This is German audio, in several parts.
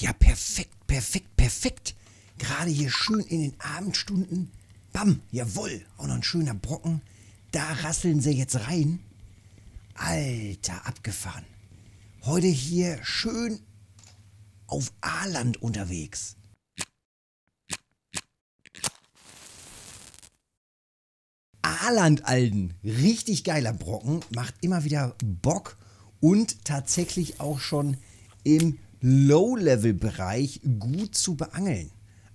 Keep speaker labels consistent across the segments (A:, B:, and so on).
A: Ja, perfekt, perfekt, perfekt. Gerade hier schön in den Abendstunden. Bam, jawohl. Auch noch ein schöner Brocken. Da rasseln sie jetzt rein. Alter, abgefahren. Heute hier schön auf Aaland unterwegs. Aaland-Alden. Richtig geiler Brocken, macht immer wieder Bock und tatsächlich auch schon im Low-Level-Bereich gut zu beangeln.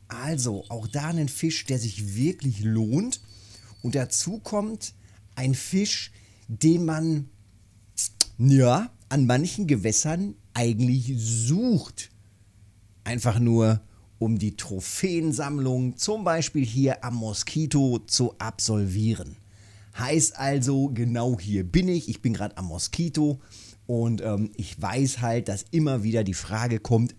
A: Also auch da einen Fisch, der sich wirklich lohnt. Und dazu kommt ein Fisch, den man ja, an manchen Gewässern eigentlich sucht. Einfach nur, um die Trophäensammlung zum Beispiel hier am Moskito zu absolvieren. Heißt also, genau hier bin ich, ich bin gerade am Moskito und ähm, ich weiß halt, dass immer wieder die Frage kommt,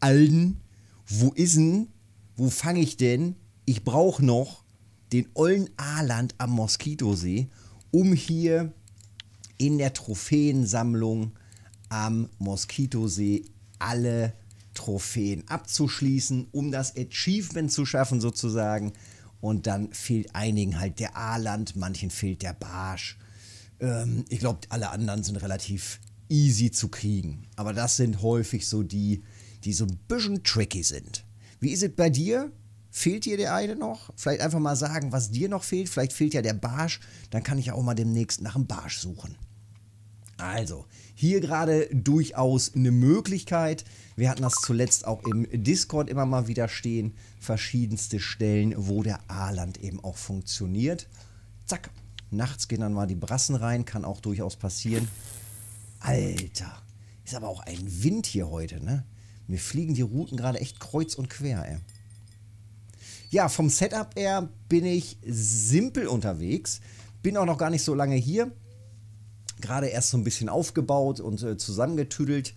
A: Alden, wo ist denn, wo fange ich denn? Ich brauche noch den ollen Aaland am Moskitosee, um hier in der Trophäensammlung am Moskitosee alle Trophäen abzuschließen, um das Achievement zu schaffen sozusagen. Und dann fehlt einigen halt der Aaland, manchen fehlt der Barsch ähm, ich glaube, alle anderen sind relativ easy zu kriegen. Aber das sind häufig so die, die so ein bisschen tricky sind. Wie ist es bei dir? Fehlt dir der eine noch? Vielleicht einfach mal sagen, was dir noch fehlt. Vielleicht fehlt ja der Barsch. Dann kann ich ja auch mal demnächst nach dem Barsch suchen. Also, hier gerade durchaus eine Möglichkeit. Wir hatten das zuletzt auch im Discord immer mal wieder stehen. Verschiedenste Stellen, wo der A-Land eben auch funktioniert. Zack, Nachts gehen dann mal die Brassen rein, kann auch durchaus passieren. Alter, ist aber auch ein Wind hier heute, ne? Mir fliegen die Routen gerade echt kreuz und quer, ey. Ja, vom Setup her bin ich simpel unterwegs. Bin auch noch gar nicht so lange hier. Gerade erst so ein bisschen aufgebaut und äh, zusammengetüdelt.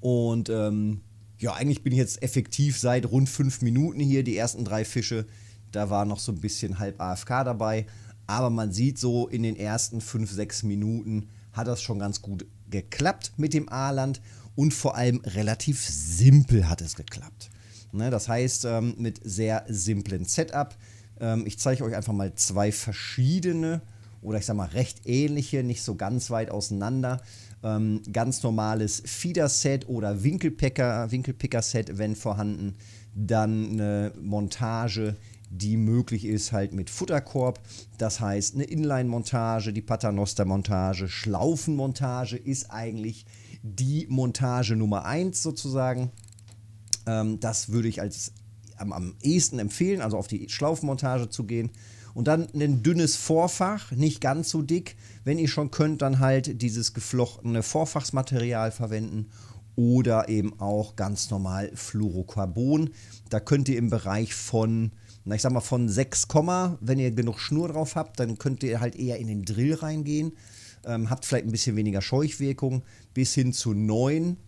A: Und ähm, ja, eigentlich bin ich jetzt effektiv seit rund fünf Minuten hier. Die ersten drei Fische, da war noch so ein bisschen halb AFK dabei. Aber man sieht so in den ersten 5, 6 Minuten hat das schon ganz gut geklappt mit dem A-Land und vor allem relativ simpel hat es geklappt. Ne, das heißt, ähm, mit sehr simplen Setup. Ähm, ich zeige euch einfach mal zwei verschiedene oder ich sage mal recht ähnliche, nicht so ganz weit auseinander. Ähm, ganz normales Feeder-Set oder Winkelpicker-Set, wenn vorhanden. Dann eine Montage die möglich ist halt mit Futterkorb. Das heißt, eine Inline-Montage, die Paternoster-Montage, Schlaufenmontage ist eigentlich die Montage Nummer 1 sozusagen. Ähm, das würde ich als am, am ehesten empfehlen, also auf die Schlaufenmontage zu gehen. Und dann ein dünnes Vorfach, nicht ganz so dick. Wenn ihr schon könnt, dann halt dieses geflochtene Vorfachsmaterial verwenden oder eben auch ganz normal Fluorocarbon. Da könnt ihr im Bereich von na, ich sag mal von 6, wenn ihr genug Schnur drauf habt, dann könnt ihr halt eher in den Drill reingehen. Ähm, habt vielleicht ein bisschen weniger Scheuchwirkung, bis hin zu 9.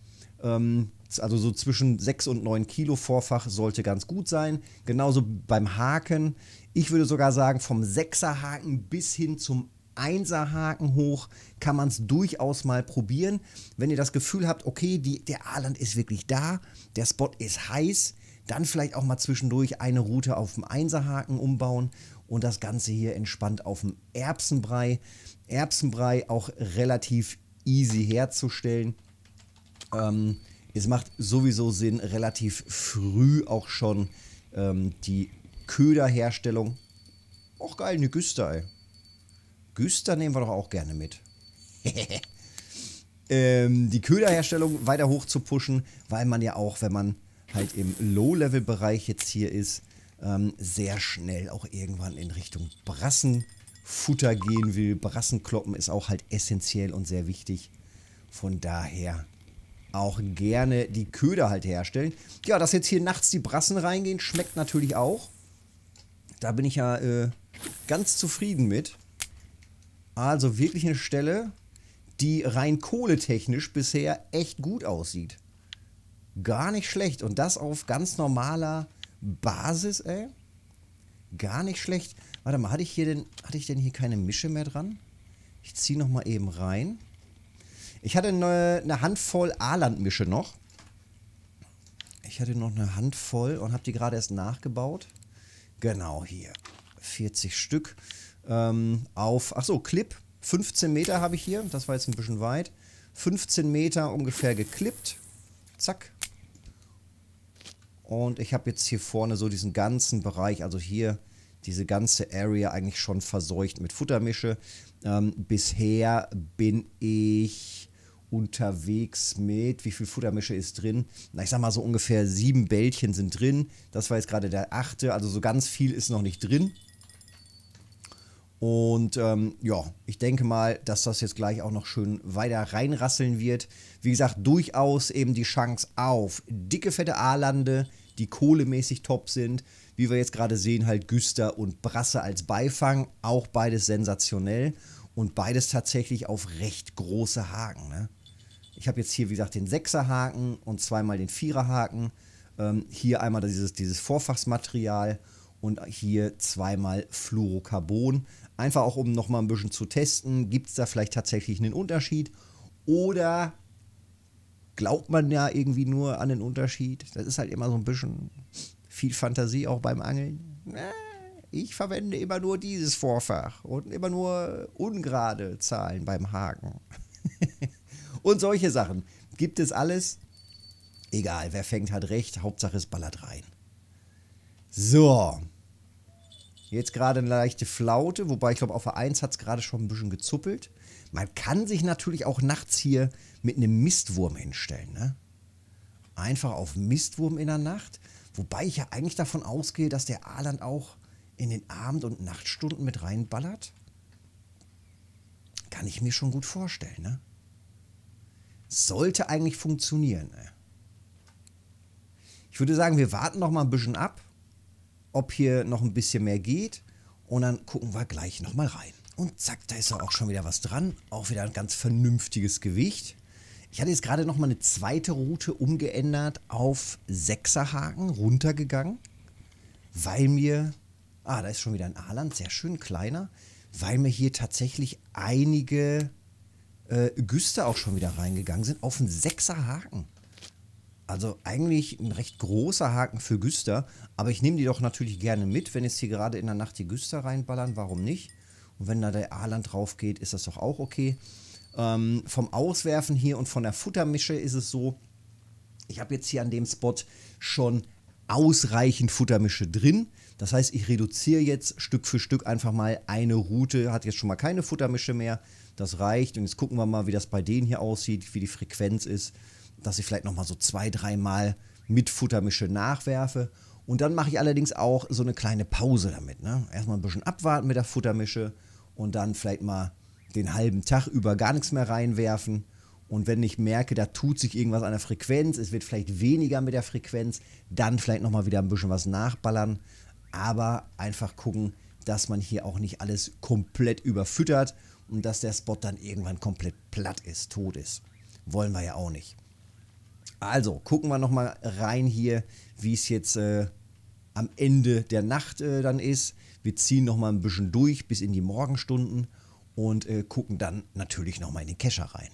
A: Ähm, also so zwischen 6 und 9 Kilo Vorfach sollte ganz gut sein. Genauso beim Haken. Ich würde sogar sagen, vom 6er Haken bis hin zum 1er Haken hoch kann man es durchaus mal probieren. Wenn ihr das Gefühl habt, okay, die, der Aland ist wirklich da, der Spot ist heiß, dann vielleicht auch mal zwischendurch eine Route auf dem Einserhaken umbauen und das Ganze hier entspannt auf dem Erbsenbrei. Erbsenbrei auch relativ easy herzustellen. Ähm, es macht sowieso Sinn, relativ früh auch schon ähm, die Köderherstellung. Auch geil, eine Güster, ey. Güster nehmen wir doch auch gerne mit. ähm, die Köderherstellung weiter hoch zu pushen, weil man ja auch, wenn man halt im Low-Level-Bereich jetzt hier ist, ähm, sehr schnell auch irgendwann in Richtung Brassenfutter gehen will. Brassenkloppen ist auch halt essentiell und sehr wichtig. Von daher auch gerne die Köder halt herstellen. Ja, dass jetzt hier nachts die Brassen reingehen, schmeckt natürlich auch. Da bin ich ja äh, ganz zufrieden mit. Also wirklich eine Stelle, die rein kohletechnisch bisher echt gut aussieht. Gar nicht schlecht. Und das auf ganz normaler Basis, ey. Gar nicht schlecht. Warte mal, hatte ich, hier denn, hatte ich denn hier keine Mische mehr dran? Ich ziehe nochmal eben rein. Ich hatte eine, eine Handvoll A-Land-Mische noch. Ich hatte noch eine Handvoll und habe die gerade erst nachgebaut. Genau hier. 40 Stück. Ähm, auf, achso, Clip. 15 Meter habe ich hier. Das war jetzt ein bisschen weit. 15 Meter ungefähr geklippt. Zack. Und ich habe jetzt hier vorne so diesen ganzen Bereich, also hier diese ganze Area eigentlich schon verseucht mit Futtermische. Ähm, bisher bin ich unterwegs mit, wie viel Futtermische ist drin? Na, ich sag mal so ungefähr sieben Bällchen sind drin. Das war jetzt gerade der achte, also so ganz viel ist noch nicht drin. Und ähm, ja, ich denke mal, dass das jetzt gleich auch noch schön weiter reinrasseln wird. Wie gesagt, durchaus eben die Chance auf dicke, fette A-Lande, die kohlemäßig top sind. Wie wir jetzt gerade sehen, halt Güster und Brasse als Beifang. Auch beides sensationell. Und beides tatsächlich auf recht große Haken. Ne? Ich habe jetzt hier, wie gesagt, den 6er Haken und zweimal den 4er Haken. Ähm, hier einmal dieses, dieses Vorfachsmaterial und hier zweimal Fluorocarbon. Einfach auch, um nochmal ein bisschen zu testen, gibt es da vielleicht tatsächlich einen Unterschied oder glaubt man ja irgendwie nur an den Unterschied. Das ist halt immer so ein bisschen viel Fantasie auch beim Angeln. Ich verwende immer nur dieses Vorfach und immer nur ungerade Zahlen beim Haken. und solche Sachen. Gibt es alles? Egal, wer fängt hat recht, Hauptsache es ballert rein. So, Jetzt gerade eine leichte Flaute, wobei ich glaube, auf der 1 hat es gerade schon ein bisschen gezuppelt. Man kann sich natürlich auch nachts hier mit einem Mistwurm hinstellen. Ne? Einfach auf Mistwurm in der Nacht. Wobei ich ja eigentlich davon ausgehe, dass der Aaland auch in den Abend- und Nachtstunden mit reinballert. Kann ich mir schon gut vorstellen. Ne? Sollte eigentlich funktionieren. Ne? Ich würde sagen, wir warten noch mal ein bisschen ab ob hier noch ein bisschen mehr geht. Und dann gucken wir gleich nochmal rein. Und zack, da ist auch schon wieder was dran. Auch wieder ein ganz vernünftiges Gewicht. Ich hatte jetzt gerade nochmal eine zweite Route umgeändert auf 6er Haken runtergegangen, weil mir, ah, da ist schon wieder ein Aaland, sehr schön kleiner, weil mir hier tatsächlich einige äh, Güste auch schon wieder reingegangen sind auf einen Haken. Also eigentlich ein recht großer Haken für Güster, aber ich nehme die doch natürlich gerne mit, wenn jetzt hier gerade in der Nacht die Güster reinballern, warum nicht? Und wenn da der Aland drauf geht, ist das doch auch okay. Ähm, vom Auswerfen hier und von der Futtermische ist es so, ich habe jetzt hier an dem Spot schon ausreichend Futtermische drin. Das heißt, ich reduziere jetzt Stück für Stück einfach mal eine Route, hat jetzt schon mal keine Futtermische mehr. Das reicht und jetzt gucken wir mal, wie das bei denen hier aussieht, wie die Frequenz ist dass ich vielleicht nochmal so zwei, dreimal mit Futtermische nachwerfe. Und dann mache ich allerdings auch so eine kleine Pause damit. Ne? Erstmal ein bisschen abwarten mit der Futtermische und dann vielleicht mal den halben Tag über gar nichts mehr reinwerfen. Und wenn ich merke, da tut sich irgendwas an der Frequenz, es wird vielleicht weniger mit der Frequenz, dann vielleicht nochmal wieder ein bisschen was nachballern. Aber einfach gucken, dass man hier auch nicht alles komplett überfüttert und dass der Spot dann irgendwann komplett platt ist, tot ist. Wollen wir ja auch nicht. Also gucken wir nochmal rein hier, wie es jetzt äh, am Ende der Nacht äh, dann ist. Wir ziehen nochmal ein bisschen durch bis in die Morgenstunden und äh, gucken dann natürlich nochmal in den Kescher rein.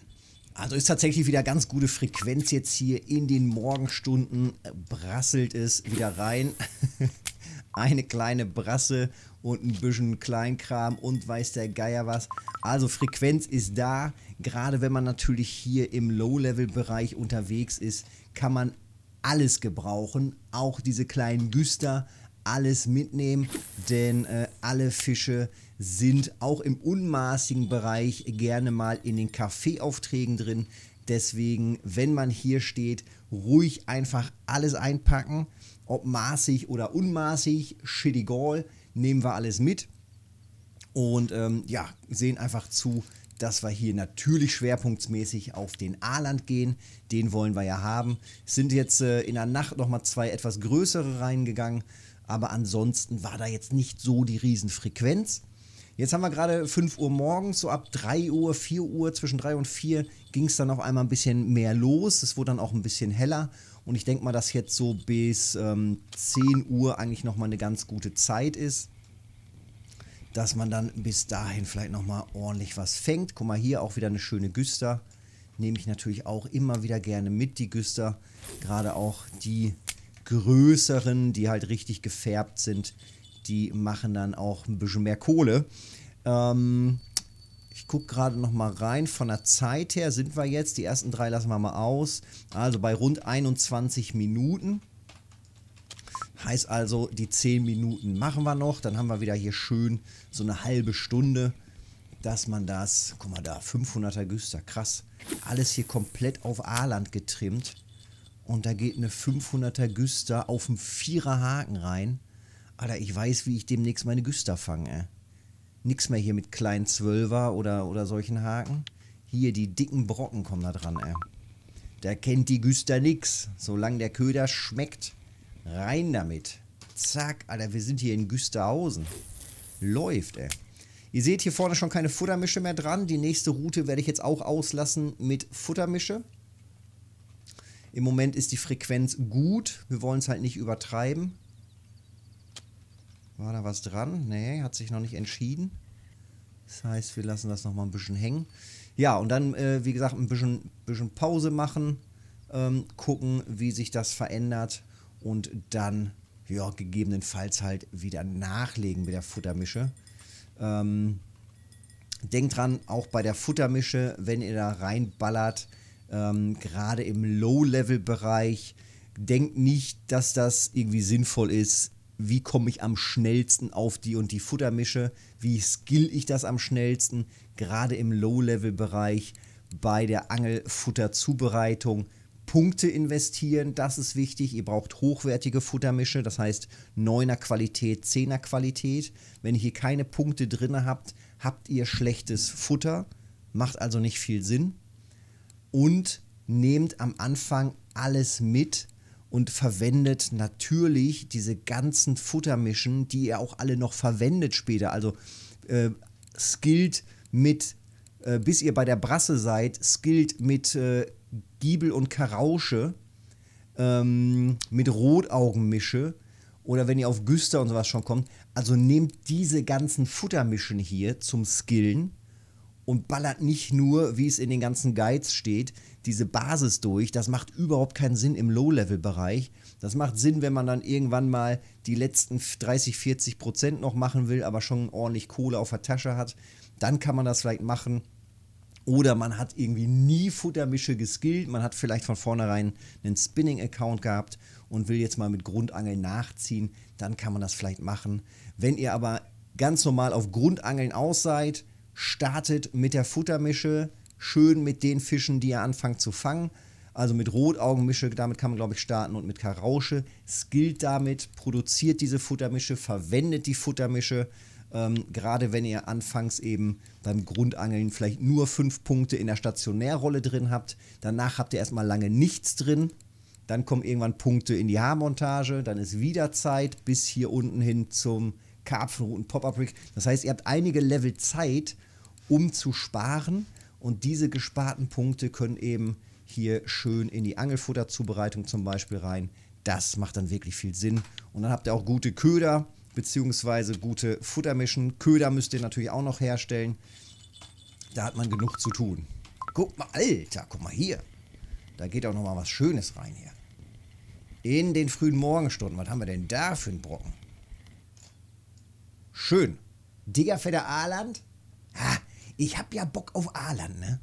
A: Also ist tatsächlich wieder ganz gute Frequenz jetzt hier in den Morgenstunden, äh, brasselt es wieder rein. eine kleine Brasse und ein bisschen Kleinkram und weiß der Geier was. Also Frequenz ist da. Gerade wenn man natürlich hier im Low-Level-Bereich unterwegs ist, kann man alles gebrauchen. Auch diese kleinen Güster, alles mitnehmen, denn äh, alle Fische sind auch im unmaßigen Bereich gerne mal in den Kaffeeaufträgen drin. Deswegen, wenn man hier steht, ruhig einfach alles einpacken ob maßig oder unmaßig, shitty goal, nehmen wir alles mit. Und ähm, ja, sehen einfach zu, dass wir hier natürlich schwerpunktsmäßig auf den A-Land gehen. Den wollen wir ja haben. Sind jetzt äh, in der Nacht nochmal zwei etwas größere reingegangen, aber ansonsten war da jetzt nicht so die Riesenfrequenz. Jetzt haben wir gerade 5 Uhr morgens, so ab 3 Uhr, 4 Uhr, zwischen 3 und 4 ging es dann auch einmal ein bisschen mehr los. Es wurde dann auch ein bisschen heller und ich denke mal, dass jetzt so bis ähm, 10 Uhr eigentlich nochmal eine ganz gute Zeit ist. Dass man dann bis dahin vielleicht nochmal ordentlich was fängt. Guck mal, hier auch wieder eine schöne Güster. Nehme ich natürlich auch immer wieder gerne mit, die Güster. Gerade auch die größeren, die halt richtig gefärbt sind, die machen dann auch ein bisschen mehr Kohle. Ähm, ich gucke gerade noch mal rein. Von der Zeit her sind wir jetzt. Die ersten drei lassen wir mal aus. Also bei rund 21 Minuten. Heißt also, die 10 Minuten machen wir noch. Dann haben wir wieder hier schön so eine halbe Stunde, dass man das, guck mal da, 500er Güster, krass. Alles hier komplett auf A-Land getrimmt. Und da geht eine 500er Güster auf dem Viererhaken rein. Alter, ich weiß, wie ich demnächst meine Güster fange, ey nichts mehr hier mit kleinen Zwölfer oder, oder solchen Haken. Hier, die dicken Brocken kommen da dran, ey. Da kennt die Güster nix. Solange der Köder schmeckt, rein damit. Zack, Alter, wir sind hier in Güsterhausen. Läuft, ey. Ihr seht hier vorne schon keine Futtermische mehr dran. Die nächste Route werde ich jetzt auch auslassen mit Futtermische. Im Moment ist die Frequenz gut. Wir wollen es halt nicht übertreiben. War da was dran? Nee, hat sich noch nicht entschieden. Das heißt, wir lassen das nochmal ein bisschen hängen. Ja, und dann, äh, wie gesagt, ein bisschen, bisschen Pause machen, ähm, gucken, wie sich das verändert und dann, ja, gegebenenfalls halt wieder nachlegen mit der Futtermische. Ähm, denkt dran, auch bei der Futtermische, wenn ihr da reinballert, ähm, gerade im Low-Level-Bereich, denkt nicht, dass das irgendwie sinnvoll ist, wie komme ich am schnellsten auf die und die Futtermische, wie skill ich das am schnellsten, gerade im Low-Level-Bereich bei der Angelfutterzubereitung. Punkte investieren, das ist wichtig. Ihr braucht hochwertige Futtermische, das heißt 9er Qualität, 10er Qualität. Wenn ihr hier keine Punkte drin habt, habt ihr schlechtes Futter, macht also nicht viel Sinn. Und nehmt am Anfang alles mit, und verwendet natürlich diese ganzen Futtermischen, die ihr auch alle noch verwendet später. Also äh, skillt mit, äh, bis ihr bei der Brasse seid, skillt mit äh, Giebel und Karausche, ähm, mit Rotaugenmische oder wenn ihr auf Güster und sowas schon kommt. Also nehmt diese ganzen Futtermischen hier zum Skillen und ballert nicht nur, wie es in den ganzen Guides steht, diese Basis durch. Das macht überhaupt keinen Sinn im Low-Level-Bereich. Das macht Sinn, wenn man dann irgendwann mal die letzten 30, 40 Prozent noch machen will, aber schon ordentlich Kohle auf der Tasche hat. Dann kann man das vielleicht machen. Oder man hat irgendwie nie Futtermische geskillt, man hat vielleicht von vornherein einen Spinning-Account gehabt und will jetzt mal mit Grundangeln nachziehen, dann kann man das vielleicht machen. Wenn ihr aber ganz normal auf Grundangeln aus seid, startet mit der Futtermische, schön mit den Fischen, die ihr anfangt zu fangen. Also mit Rotaugenmische, damit kann man, glaube ich, starten und mit Karausche. Skillt damit, produziert diese Futtermische, verwendet die Futtermische. Ähm, gerade wenn ihr anfangs eben beim Grundangeln vielleicht nur fünf Punkte in der Stationärrolle drin habt, danach habt ihr erstmal lange nichts drin. Dann kommen irgendwann Punkte in die Haarmontage, dann ist wieder Zeit bis hier unten hin zum Karpfenruten Pop-Up-Rig. Das heißt, ihr habt einige Level Zeit, um zu sparen. Und diese gesparten Punkte können eben hier schön in die Angelfutterzubereitung zum Beispiel rein. Das macht dann wirklich viel Sinn. Und dann habt ihr auch gute Köder beziehungsweise gute Futtermischen. Köder müsst ihr natürlich auch noch herstellen. Da hat man genug zu tun. Guck mal, Alter, guck mal hier. Da geht auch nochmal was Schönes rein hier. In den frühen Morgenstunden. Was haben wir denn da für einen Brocken? Schön. Digger Diggerfetter Aaland. Ich habe ja Bock auf Aaland, ne?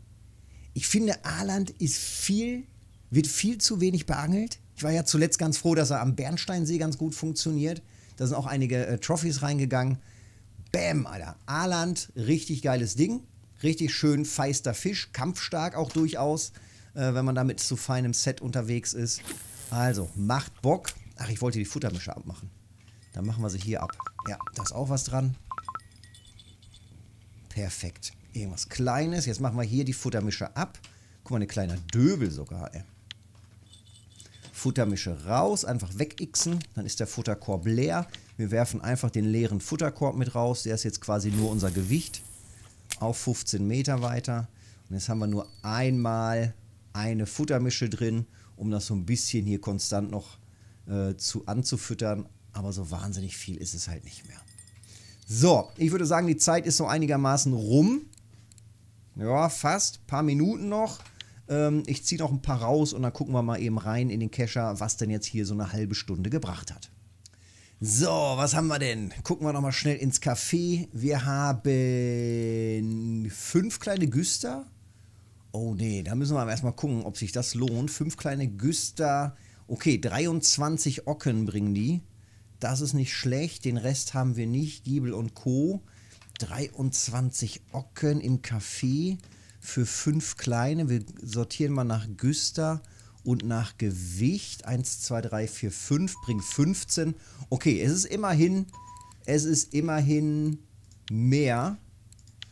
A: Ich finde, Aaland ist viel, wird viel zu wenig beangelt. Ich war ja zuletzt ganz froh, dass er am Bernsteinsee ganz gut funktioniert. Da sind auch einige äh, Trophys reingegangen. Bäm, Alter. Aaland, richtig geiles Ding. Richtig schön feister Fisch, kampfstark auch durchaus, äh, wenn man damit zu feinem Set unterwegs ist. Also, macht Bock. Ach, ich wollte die Futtermische abmachen. Dann machen wir sie hier ab. Ja, da ist auch was dran. Perfekt. Irgendwas Kleines. Jetzt machen wir hier die Futtermische ab. Guck mal, ein kleiner Döbel sogar, ey. Futtermische raus, einfach wegixen. Dann ist der Futterkorb leer. Wir werfen einfach den leeren Futterkorb mit raus. Der ist jetzt quasi nur unser Gewicht. Auf 15 Meter weiter. Und jetzt haben wir nur einmal eine Futtermische drin, um das so ein bisschen hier konstant noch äh, zu anzufüttern. Aber so wahnsinnig viel ist es halt nicht mehr. So, ich würde sagen, die Zeit ist so einigermaßen rum. Ja, fast. Ein Paar Minuten noch. Ähm, ich ziehe noch ein paar raus und dann gucken wir mal eben rein in den Kescher, was denn jetzt hier so eine halbe Stunde gebracht hat. So, was haben wir denn? Gucken wir noch mal schnell ins Café. Wir haben fünf kleine Güster. Oh nee, da müssen wir erstmal gucken, ob sich das lohnt. Fünf kleine Güster. Okay, 23 Ocken bringen die. Das ist nicht schlecht. Den Rest haben wir nicht. Giebel und Co. 23 Ocken im Café für fünf kleine. Wir sortieren mal nach Güster und nach Gewicht. 1, 2, 3, 4, 5, bringt 15. Okay, es ist immerhin, es ist immerhin mehr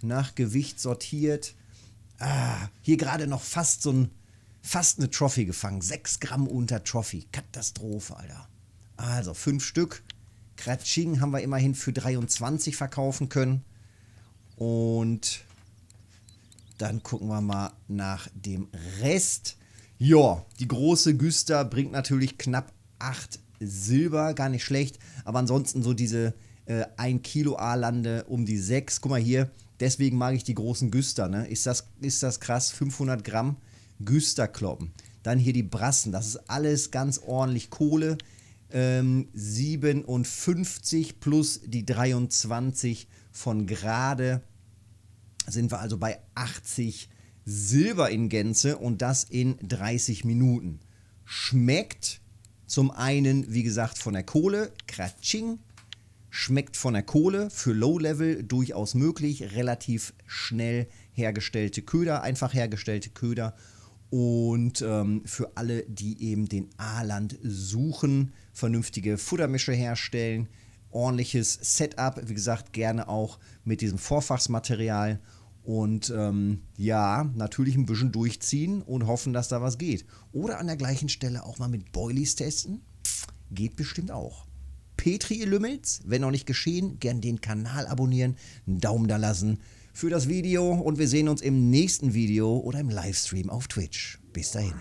A: nach Gewicht sortiert. Ah, hier gerade noch fast so ein, fast eine Trophy gefangen. 6 Gramm unter Trophy. Katastrophe, Alter. Also, fünf Stück. Kratsching haben wir immerhin für 23 verkaufen können. Und dann gucken wir mal nach dem Rest. Ja, die große Güster bringt natürlich knapp 8 Silber, gar nicht schlecht. Aber ansonsten so diese äh, 1 Kilo A-Lande um die 6. Guck mal hier, deswegen mag ich die großen Güster. Ne? Ist, das, ist das krass? 500 Gramm Güsterkloppen. Dann hier die Brassen. Das ist alles ganz ordentlich Kohle. Ähm, 57 plus die 23 von gerade sind wir also bei 80 Silber in Gänze und das in 30 Minuten. Schmeckt zum einen, wie gesagt, von der Kohle, Kratsching, schmeckt von der Kohle, für Low-Level durchaus möglich, relativ schnell hergestellte Köder, einfach hergestellte Köder und ähm, für alle, die eben den Aland suchen, vernünftige Futtermische herstellen, ordentliches Setup. Wie gesagt, gerne auch mit diesem Vorfachsmaterial. Und ähm, ja, natürlich ein bisschen durchziehen und hoffen, dass da was geht. Oder an der gleichen Stelle auch mal mit Boilies testen. Geht bestimmt auch. Petri, ihr Lümmels, wenn noch nicht geschehen, gern den Kanal abonnieren, einen Daumen da lassen für das Video und wir sehen uns im nächsten Video oder im Livestream auf Twitch. Bis dahin.